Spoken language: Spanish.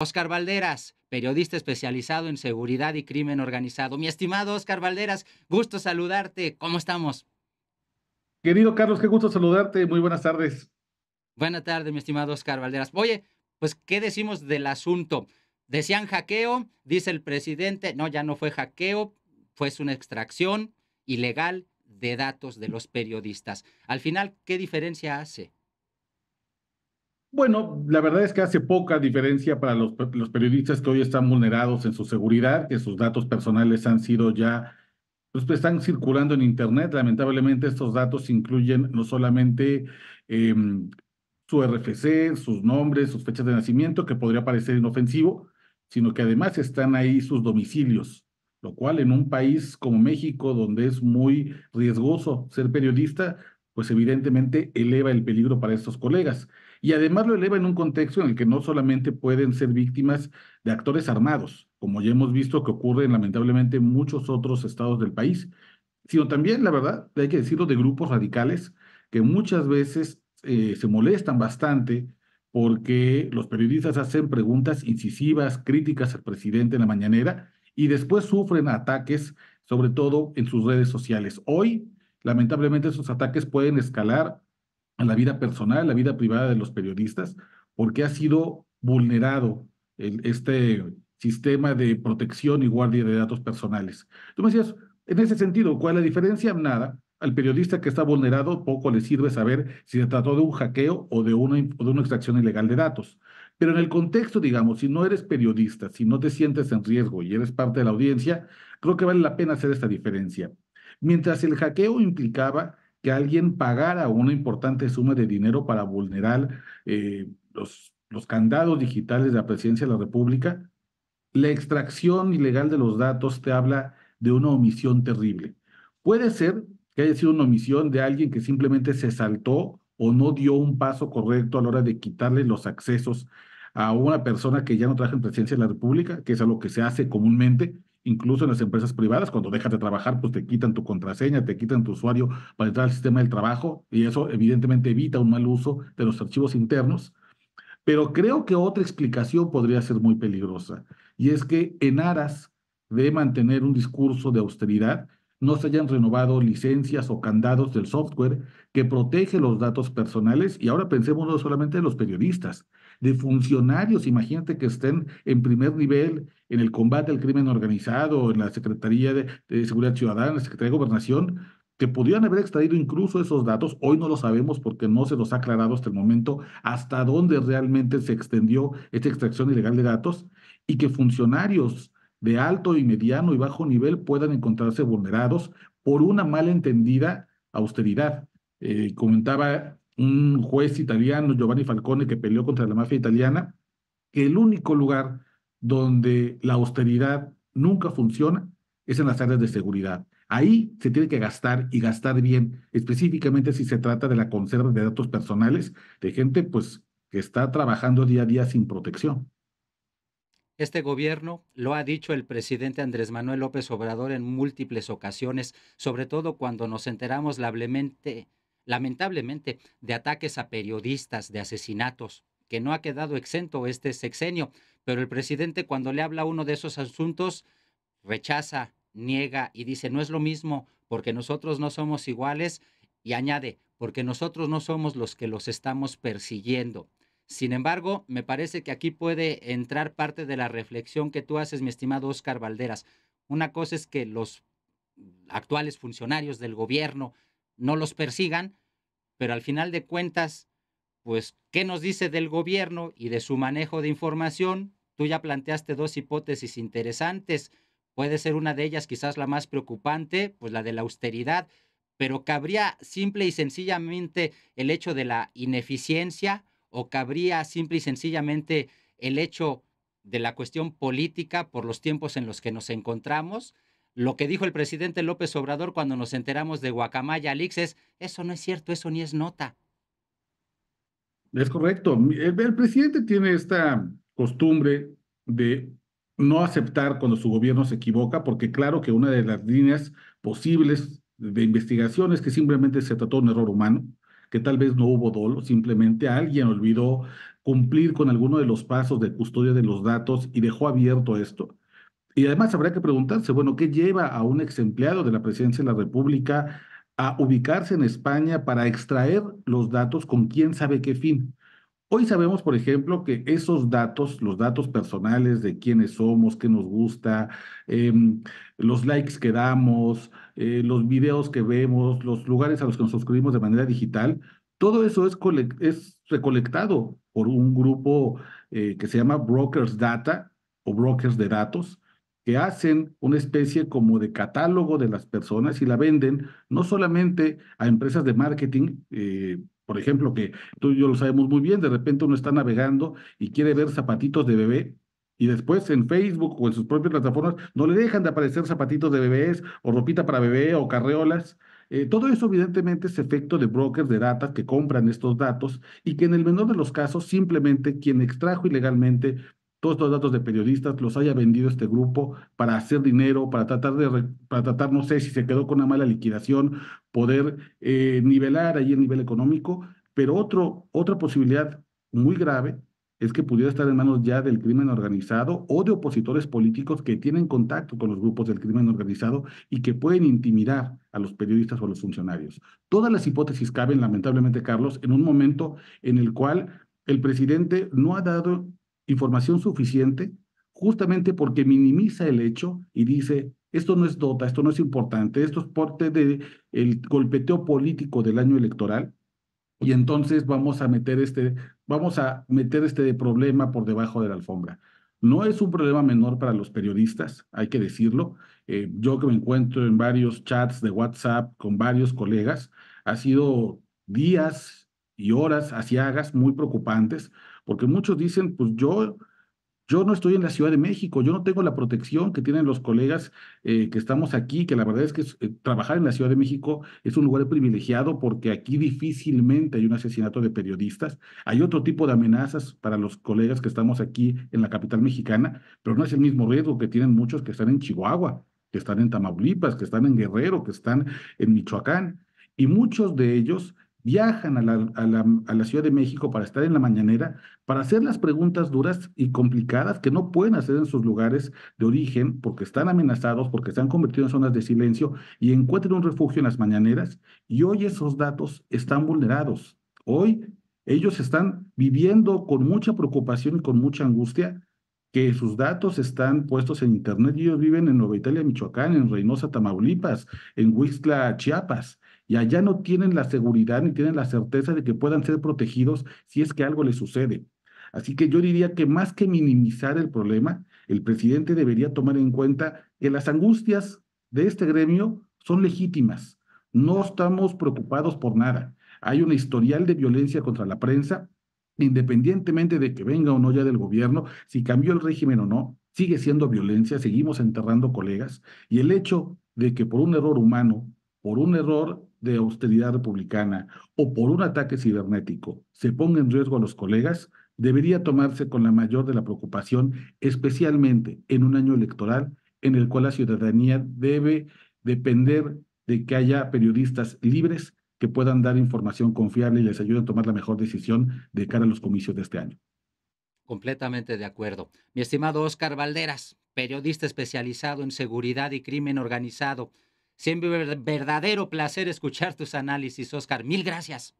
Oscar Valderas, periodista especializado en seguridad y crimen organizado. Mi estimado Oscar Valderas, gusto saludarte. ¿Cómo estamos? Querido Carlos, qué gusto saludarte. Muy buenas tardes. Buenas tardes, mi estimado Oscar Valderas. Oye, pues, ¿qué decimos del asunto? Decían hackeo, dice el presidente. No, ya no fue hackeo, fue una extracción ilegal de datos de los periodistas. Al final, ¿qué diferencia hace? Bueno, la verdad es que hace poca diferencia para los, periodistas que hoy están vulnerados en su seguridad, que sus datos personales han sido ya, pues, pues, están circulando en Internet. Lamentablemente estos datos incluyen no solamente em, su RFC, sus nombres, sus fechas de nacimiento, que podría parecer inofensivo, sino que además están ahí sus domicilios, lo cual en un país como México, donde es muy riesgoso ser periodista, pues evidentemente eleva el peligro para estos colegas y además lo eleva en un contexto en el que no solamente pueden ser víctimas de actores armados, como ya hemos visto que ocurre en muchos otros estados del país, sino también, la verdad, hay que decirlo, de grupos radicales que muchas veces eh, se molestan bastante porque los periodistas hacen preguntas incisivas, críticas al presidente en la mañanera y después sufren ataques, sobre todo en sus redes sociales. Hoy, lamentablemente, esos ataques pueden escalar a la vida personal, a la vida privada de los periodistas, porque ha sido vulnerado el, este sistema de protección y guardia de datos personales. Tú me decías, en ese sentido, ¿cuál es la diferencia? Nada. Al periodista que está vulnerado poco le sirve saber si se trató de un hackeo o de una, o de una extracción ilegal de datos. Pero en el contexto, digamos, si no eres periodista, si no te sientes en riesgo y eres parte de la audiencia, creo que vale la pena hacer esta diferencia. Mientras el hackeo implicaba alguien pagara una importante suma de dinero para vulnerar eh, los, los candados digitales de la presidencia de la República, la extracción ilegal de los datos te habla de una omisión terrible. Puede ser que haya sido una omisión de alguien que simplemente se saltó o no dio un paso correcto a la hora de quitarle los accesos a una persona que ya no traje en presidencia de la República, que es a lo que se hace comúnmente, incluso en las empresas privadas, cuando dejas de trabajar, pues te quitan tu contraseña, te quitan tu usuario para entrar al sistema del trabajo y eso evidentemente evita un mal uso de los archivos internos. Pero creo que otra explicación podría ser muy peligrosa y es que en aras de mantener un discurso de austeridad, no se hayan renovado licencias o candados del software que protege los datos personales. Y ahora pensemos no solamente en los periodistas, de funcionarios, imagínate que estén en primer nivel en el combate al crimen organizado, en la Secretaría de, Seguridad Ciudadana, en la Secretaría de Gobernación, que podrían haber extraído incluso esos datos, hoy no lo sabemos porque no se los ha aclarado hasta el momento hasta dónde realmente se extendió esta extracción ilegal de datos y que funcionarios de alto y mediano y bajo nivel puedan encontrarse vulnerados por una malentendida austeridad. Eh, comentaba un juez italiano, Giovanni Falcone, que peleó contra la mafia italiana, que el único lugar donde la austeridad nunca funciona es en las áreas de seguridad. Ahí se tiene que gastar y gastar bien, específicamente si se trata de la conserva de datos personales de gente pues que está trabajando día a día sin protección. Este gobierno, lo ha dicho el presidente Andrés Manuel López Obrador en múltiples ocasiones, sobre todo cuando nos enteramos lablemente lamentablemente, de ataques a periodistas, de asesinatos, que no ha quedado exento este sexenio, pero el presidente cuando le habla uno de esos asuntos, rechaza, niega y dice, no es lo mismo, porque nosotros no somos iguales, y añade, porque nosotros no somos los que los estamos persiguiendo. Sin embargo, me parece que aquí puede entrar parte de la reflexión que tú haces, mi estimado Oscar Valderas. Una cosa es que los actuales funcionarios del gobierno no los persigan, pero al final de cuentas, pues, ¿qué nos dice del gobierno y de su manejo de información? Tú ya planteaste dos hipótesis interesantes. Puede ser una de ellas quizás la más preocupante, pues la de la austeridad, pero cabría simple y sencillamente el hecho de la ineficiencia o cabría simple y sencillamente el hecho de la cuestión política por los tiempos en los que nos encontramos. Lo que dijo el presidente López Obrador cuando nos enteramos de Guacamaya Leaks es, eso no es cierto, eso ni es nota. Es correcto. El, presidente tiene esta costumbre de no aceptar cuando su gobierno se equivoca, porque claro que una de las líneas posibles de investigación es que simplemente se trató de un error humano, que tal vez no hubo dolo, simplemente alguien olvidó cumplir con alguno de los pasos de custodia de los datos y dejó abierto esto. Y además habrá que preguntarse, bueno, ¿qué lleva a un ex empleado de la Presidencia de la República a ubicarse en España para extraer los datos con quién sabe qué fin? Hoy sabemos, por ejemplo, que esos datos, los datos personales de quiénes somos, qué nos gusta, em, los likes que damos, eh, los videos que vemos, los lugares a los que nos suscribimos de manera digital, todo eso es, recolectado por un grupo eh, que se llama Brokers Data o Brokers de Datos, que hacen una especie como de catálogo de las personas y la venden no solamente a empresas de marketing, eh, por ejemplo, que tú y yo lo sabemos muy bien, de repente uno está navegando y quiere ver zapatitos de bebé. Y después en Facebook o en sus propias plataformas no le dejan de aparecer zapatitos de bebés o ropita para bebé o carreolas. Eh, todo eso evidentemente es efecto de brokers de datos que compran estos datos y que en el menor de los casos simplemente quien extrajo ilegalmente todos los datos de periodistas los haya vendido este grupo para hacer dinero, para tratar de, para tratar, no sé si se quedó con una mala liquidación, poder eh, nivelar ahí el nivel económico. Pero otro, otra posibilidad muy grave es que pudiera estar en manos ya del crimen organizado o de opositores políticos que tienen contacto con los grupos del crimen organizado y que pueden intimidar a los periodistas o a los funcionarios. Todas las hipótesis caben, lamentablemente, Carlos, en un momento en el cual el presidente no ha dado información suficiente justamente porque minimiza el hecho y dice, esto no es dota, esto no es importante, esto es parte del el golpeteo político del año electoral y entonces vamos a meter este, vamos a meter este problema por debajo de la alfombra. No es un problema menor para los periodistas, hay que decirlo. Eh, yo que me encuentro en varios chats de WhatsApp con varios colegas, ha sido días y horas asiagas muy preocupantes porque muchos dicen, pues yo, yo no estoy en la Ciudad de México, yo no tengo la protección que tienen los colegas eh, que estamos aquí, que la verdad es que eh, trabajar en la Ciudad de México es un lugar privilegiado porque aquí difícilmente hay un asesinato de periodistas. Hay otro tipo de amenazas para los colegas que estamos aquí en la capital mexicana, pero no es el mismo riesgo que tienen muchos que están en Chihuahua, que están en Tamaulipas, que están en Guerrero, que están en Michoacán. Y muchos de ellos viajan a la, Ciudad de México para estar en la mañanera, para hacer las preguntas duras y complicadas que no pueden hacer en sus lugares de origen porque están amenazados, porque se han convertido en zonas de silencio y encuentran un refugio en las mañaneras. Y hoy esos datos están vulnerados. Hoy ellos están viviendo con mucha preocupación y con mucha angustia que sus datos están puestos en Internet y ellos viven en Nueva Italia, Michoacán, en Reynosa, Tamaulipas, en Huixla, Chiapas. Y allá no tienen la seguridad ni tienen la certeza de que puedan ser protegidos si es que algo les sucede. Así que yo diría que más que minimizar el problema, el presidente debería tomar en cuenta que las angustias de este gremio son legítimas. No estamos preocupados por nada. Hay un historial de violencia contra la prensa, independientemente de que venga o no ya del gobierno, si cambió el régimen o no, sigue siendo violencia, seguimos enterrando colegas, y el hecho de que por un error humano, por un error de austeridad republicana o por un ataque cibernético se ponga en riesgo a los colegas, debería tomarse con la mayor de la preocupación, especialmente en un año electoral en el cual la ciudadanía debe depender de que haya periodistas libres que puedan dar información confiable y les ayude a tomar la mejor decisión de cara a los comicios de este año. Completamente de acuerdo. Mi estimado Oscar Valderas, periodista especializado en seguridad y crimen organizado. Siempre verdadero placer escuchar tus análisis, Oscar. Mil gracias.